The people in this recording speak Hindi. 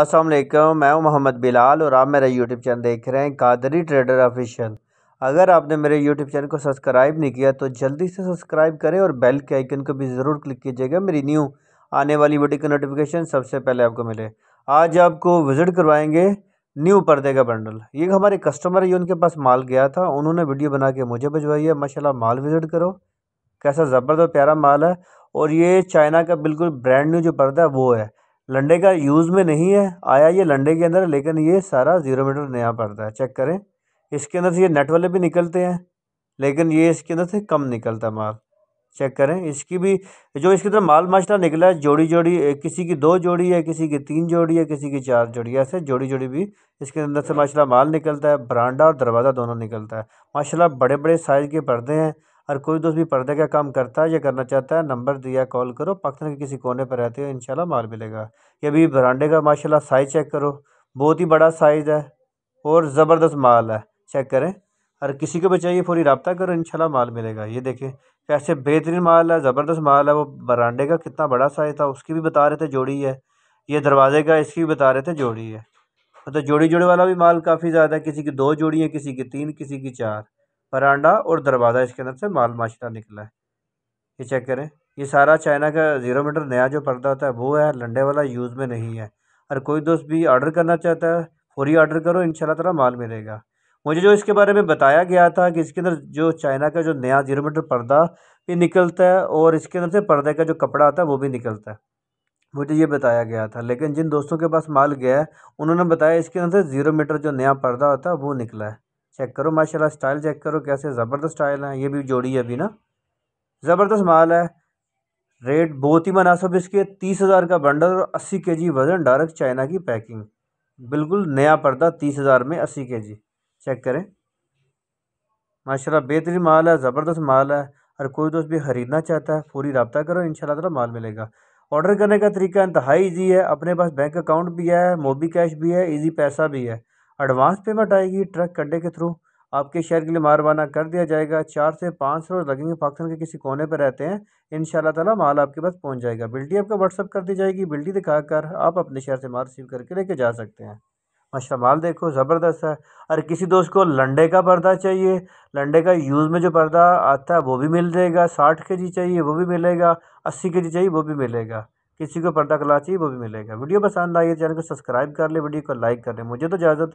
असलम मैं हूँ मोहम्मद बिलाल और आप मेरा यूट्यूब चैनल देख रहे हैं कादरी ट्रेडर ऑफिशियल अगर आपने मेरे यूट्यूब चैनल को सब्सक्राइब नहीं किया तो जल्दी से सब्सक्राइब करें और बेल के आइकन को भी ज़रूर क्लिक कीजिएगा मेरी न्यू आने वाली वीडियो की नोटिफिकेशन सबसे पहले आपको मिले आज आपको विज़िट करवाएंगे न्यू पर्दे का बंडल ये हमारे कस्टमर ही उनके पास माल गया था उन्होंने वीडियो बना के मुझे भिजवाई है माशा माल विज़िट करो कैसा ज़बरदस्त प्यारा माल है और ये चाइना का बिल्कुल ब्रांड न्यू जो पर्दा है वो है लंडे का यूज़ में नहीं है आया ये लंडे के अंदर लेकिन ये सारा ज़ीरो मीटर नया पड़ता है चेक करें इसके अंदर से ये नेट वाले भी निकलते हैं लेकिन ये इसके अंदर से कम निकलता है माल चेक करें इसकी भी जो इसके अंदर माल माशरा निकला है जोड़ी जोड़ी किसी की दो जोड़ी है किसी की तीन जोड़ी है किसी की चार जोड़ी ऐसे जोड़ी जोड़ी भी इसके अंदर से माशाल्लाह माल निकलता है बरांडा और दरवाज़ा दोनों निकलता है माशाल्लाह बड़े बड़े साइज़ के पर्दे हैं और कोई दोस्त भी पर्दे का काम करता है या करना चाहता है नंबर दिया कॉल करो पाकिस्तान के किसी कोने पर रहते हो इंशाल्लाह माल मिलेगा ये भी बरांडे का माशाल्लाह साइज़ चेक करो बहुत ही बड़ा साइज़ है और ज़बरदस्त माल है चेक करें और किसी को भी चाहिए फौरी रबता करो इनशाला माल मिलेगा ये देखें कैसे बेहतरीन माल है ज़बरदस्त माल है वो बरांडे का कितना बड़ा साइज़ था उसकी भी बता रहे थे जोड़ी है ये दरवाजे का इसकी भी बता रहे थे जोड़ी है मतलब तो जोड़ी जोड़ी वाला भी माल काफ़ी ज़्यादा है किसी की दो जोड़ी है किसी की तीन किसी की चार बरांडा और दरवाज़ा इसके अंदर से माल माशरा निकला है ये चेक करें ये सारा चाइना का ज़ीरो मीटर नया जो पर्दा होता है वो है लंडे वाला यूज़ में नहीं है और कोई दोस्त भी ऑर्डर करना चाहता है फौरी ऑर्डर करो इन ताला माल मिलेगा मुझे जो इसके बारे में बताया गया था कि इसके अंदर जो चाइना का जो नया ज़ीरो मीटर पर्दा भी निकलता है और इसके अंदर से पर्दे का जो कपड़ा आता है वो भी निकलता है मुझे ये बताया गया था लेकिन जिन दोस्तों के पास माल गया है उन्होंने बताया इसके अंदर से ज़ीरो मीटर जो नया पर्दा होता है वो निकला है चेक करो माशाल्लाह स्टाइल चेक करो कैसे ज़बरदस्त स्टाइल है ये भी जोड़ी है अभी ना ज़बरदस्त माल है रेट बहुत ही मुनासब इसके तीस हज़ार का बंडल और अस्सी के जी वज़न डायरेक्ट चाइना की पैकिंग बिल्कुल नया पर्दा तीस हज़ार में अस्सी के जी चेक करें माशाल्लाह बेहतरीन माल है ज़बरदस्त माल है और कोई दोस्त भी ख़रीदना चाहता है पूरी रबता करो इन शाला माल मिलेगा ऑर्डर करने का तरीका इंतहाई ईजी है अपने पास बैंक अकाउंट भी है मोबी कैश भी है ईजी पैसा भी है एडवांस पेमेंट आएगी ट्रक कंडे के थ्रू आपके शहर के लिए मारवाना कर दिया जाएगा चार से पाँच रोज़ लगेंगे पाकिस्तान के किसी कोने पर रहते हैं इन ताला माल आपके पास पहुंच जाएगा बिल्टी आपको व्हाट्सअप कर दी जाएगी बिल्टी दिखाकर आप अपने शहर से माल रिसीव करके लेके जा सकते हैं माशा माल देखो ज़बरदस्त है और किसी दोस्त को लंडे का पर्दा चाहिए लंडे का यूज़ में जो पर्दा आता है वो भी मिल जाएगा साठ के जी चाहिए वो भी मिलेगा अस्सी के जी चाहिए वो भी मिलेगा किसी को पर्दा कला चाहिए वो भी मिलेगा वीडियो पसंद आई है चैनल को सब्सक्राइब कर ले वीडियो को लाइक कर ले मुझे तो इजाज़त